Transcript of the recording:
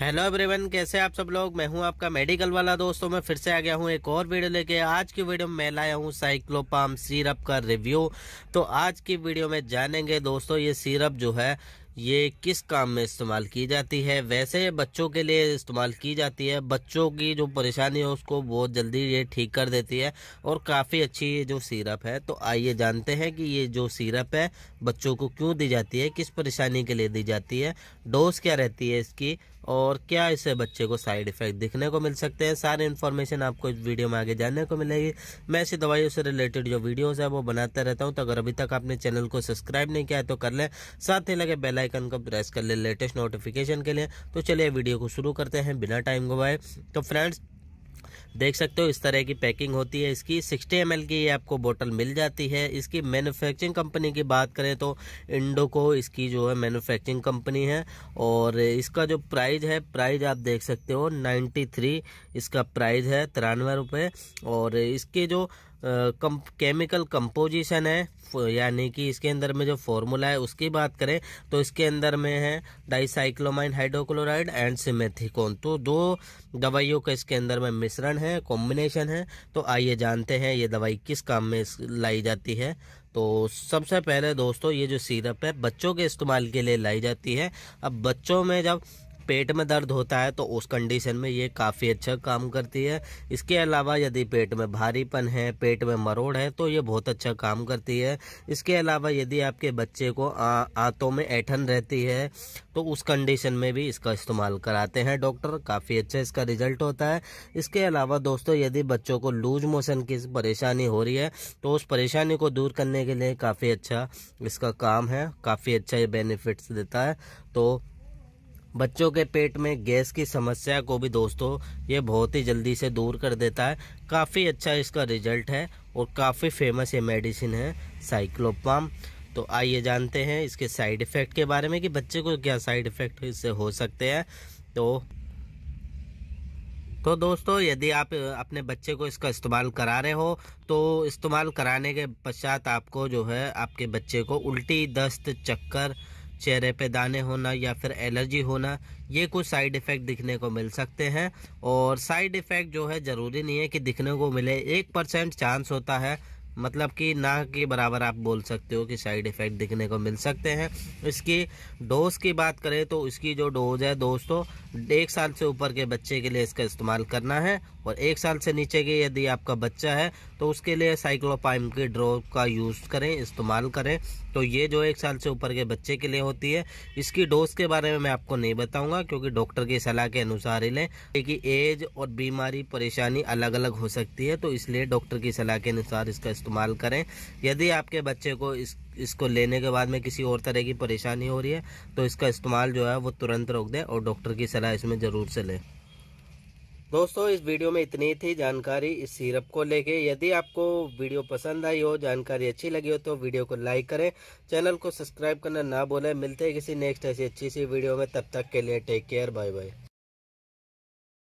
hello everyone कैसे आप सब लोग मैं हूं आपका मेडिकल वाला दोस्तों मैं फिर से आ गया हूं एक और वीडियो लेके आज की वीडियो में मैं लाया हूं साइक्लोपाम सीरप का रिव्यू तो आज की वीडियो में जानेंगे दोस्तों ये सीरप जो है ये किस काम में इस्तेमाल की जाती है वैसे बच्चों के लिए इस्तेमाल की जाती है बच्चों की जो परेशानी है उसको बहुत जल्दी ये ठीक कर देती है और काफ़ी अच्छी ये जो सीरप है तो आइए जानते हैं कि ये जो सीरप है बच्चों को क्यों दी जाती है किस परेशानी के लिए दी जाती है डोज क्या रहती है इसकी और क्या इससे बच्चे को साइड इफेक्ट दिखने को मिल सकते हैं सारे इन्फॉर्मेशन आपको इस वीडियो में आगे जानने को मिलेगी मैं ऐसी दवाइयों से रिलेटेड जो वीडियोज़ है वो बनाता रहता हूँ तो अगर अभी तक आपने चैनल को सब्सक्राइब नहीं किया है तो कर लें साथ ही लगे बेलाइक आइकन को प्रेस कर ले लेटेस्ट नोटिफिकेशन के लिए तो चलिए वीडियो को शुरू करते हैं बिना टाइम गवाए तो फ्रेंड्स देख सकते हो इस तरह की पैकिंग होती है इसकी 60 एम की ये आपको बोतल मिल जाती है इसकी मैन्युफैक्चरिंग कंपनी की बात करें तो इंडोको इसकी जो है मैन्युफैक्चरिंग कंपनी है और इसका जो प्राइस है प्राइस आप देख सकते हो 93 इसका प्राइस है तिरानवे रुपये और इसके जो कम केमिकल कंपोजिशन है यानी कि इसके अंदर में जो फॉर्मूला है उसकी बात करें तो इसके अंदर में है डाइसाइक्लोमाइन हाइड्रोक्लोराइड एंड सिमेथिकोन तो दो दवाइयों का इसके अंदर में मिश्रण है कॉम्बिनेशन है तो आइए जानते हैं ये दवाई किस काम में लाई जाती है तो सबसे पहले दोस्तों ये जो सीरप है बच्चों के इस्तेमाल के लिए लाई जाती है अब बच्चों में जब पेट में दर्द होता है तो उस कंडीशन में ये काफ़ी अच्छा काम करती है इसके अलावा यदि पेट में भारीपन है पेट में मरोड़ है तो ये बहुत अच्छा काम करती है इसके अलावा यदि आपके बच्चे को आंतों में ऐठन रहती है तो उस कंडीशन में भी इसका इस्तेमाल कराते हैं डॉक्टर काफ़ी अच्छा इसका रिजल्ट होता है इसके अलावा दोस्तों यदि बच्चों को लूज मोशन की परेशानी हो रही है तो उस परेशानी को दूर करने के लिए काफ़ी अच्छा इसका काम है काफ़ी अच्छा ये बेनिफिट्स देता है तो बच्चों के पेट में गैस की समस्या को भी दोस्तों ये बहुत ही जल्दी से दूर कर देता है काफ़ी अच्छा इसका रिजल्ट है और काफ़ी फेमस ये मेडिसिन है साइक्लोपाम तो आइए जानते हैं इसके साइड इफ़ेक्ट के बारे में कि बच्चे को क्या साइड इफ़ेक्ट इससे हो सकते हैं तो तो दोस्तों यदि आप अपने बच्चे को इसका इस्तेमाल करा रहे हो तो इस्तेमाल कराने के पश्चात आपको जो है आपके बच्चे को उल्टी दस्त चक्कर चेहरे पे दाने होना या फिर एलर्जी होना ये कुछ साइड इफ़ेक्ट दिखने को मिल सकते हैं और साइड इफ़ेक्ट जो है ज़रूरी नहीं है कि दिखने को मिले एक परसेंट चांस होता है मतलब कि ना के बराबर आप बोल सकते हो कि साइड इफ़ेक्ट दिखने को मिल सकते हैं इसकी डोज की बात करें तो इसकी जो डोज है दोस्तों एक साल से ऊपर के बच्चे के लिए इसका इस्तेमाल करना है और एक साल से नीचे के यदि आपका बच्चा है तो उसके लिए साइक्लोपाइम के ड्रॉप का यूज़ करें इस्तेमाल करें तो ये जो एक साल से ऊपर के बच्चे के लिए होती है इसकी डोज के बारे में मैं आपको नहीं बताऊंगा क्योंकि डॉक्टर की सलाह के अनुसार ही लें क्योंकि एज और बीमारी परेशानी अलग अलग हो सकती है तो इसलिए डॉक्टर की सलाह के अनुसार इसका इस्तेमाल करें यदि आपके बच्चे को इस इसको लेने के बाद में किसी और तरह की परेशानी हो रही है तो इसका इस्तेमाल जो है वो तुरंत रोक दें और डॉक्टर की सलाह इसमें ज़रूर से लें दोस्तों इस वीडियो में इतनी थी जानकारी इस सिरप को लेके यदि आपको वीडियो पसंद आई हो जानकारी अच्छी लगी हो तो वीडियो को लाइक करें चैनल को सब्सक्राइब करना ना भूलें मिलते हैं किसी नेक्स्ट ऐसी अच्छी सी वीडियो में तब तक के लिए टेक केयर बाय बाय